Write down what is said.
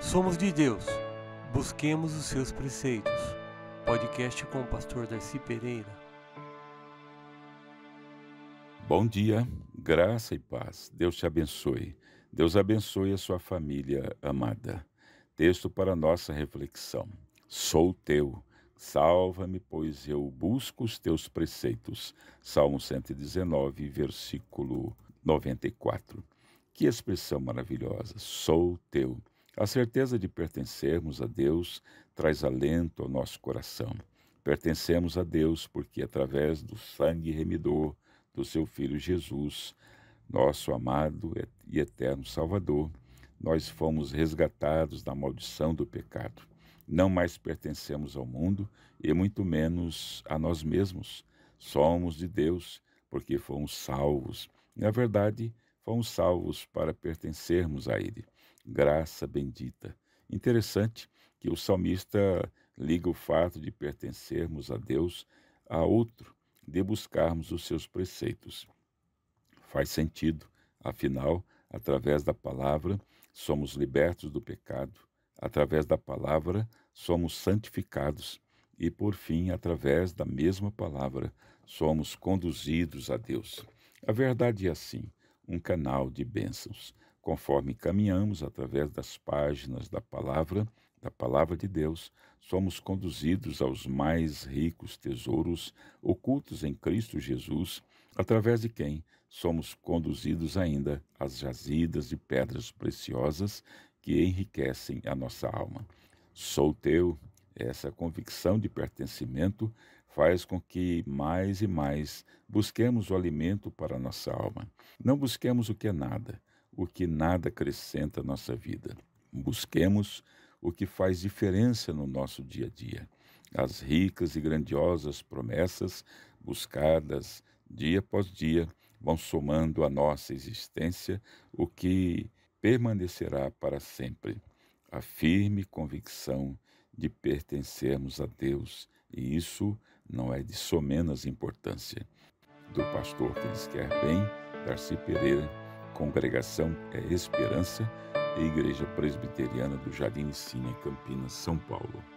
Somos de Deus, busquemos os seus preceitos. Podcast com o pastor Darcy Pereira. Bom dia, graça e paz. Deus te abençoe. Deus abençoe a sua família amada. Texto para nossa reflexão. Sou teu. Salva-me, pois eu busco os teus preceitos. Salmo 119, versículo 94. Que expressão maravilhosa! Sou teu. A certeza de pertencermos a Deus traz alento ao nosso coração. Pertencemos a Deus porque, através do sangue remidor do seu Filho Jesus, nosso amado e eterno Salvador, nós fomos resgatados da maldição do pecado. Não mais pertencemos ao mundo e muito menos a nós mesmos. Somos de Deus porque fomos salvos. Na verdade, fomos salvos para pertencermos a Ele. Graça bendita. Interessante que o salmista liga o fato de pertencermos a Deus a outro, de buscarmos os seus preceitos. Faz sentido, afinal, através da palavra somos libertos do pecado, através da palavra somos santificados e, por fim, através da mesma palavra somos conduzidos a Deus. A verdade é assim: um canal de bênçãos, conforme caminhamos através das páginas da palavra, da palavra de Deus, somos conduzidos aos mais ricos tesouros ocultos em Cristo Jesus, através de quem somos conduzidos ainda às jazidas de pedras preciosas que enriquecem a nossa alma. Sou teu, é essa convicção de pertencimento faz com que mais e mais busquemos o alimento para a nossa alma. Não busquemos o que é nada, o que nada acrescenta à nossa vida. Busquemos o que faz diferença no nosso dia a dia. As ricas e grandiosas promessas buscadas dia após dia vão somando à nossa existência o que permanecerá para sempre a firme convicção de pertencermos a Deus, e isso não é de somenos importância. Do pastor que lhes quer bem, Darcy Pereira, Congregação é Esperança e Igreja Presbiteriana do Jardim Cine, Campinas, São Paulo.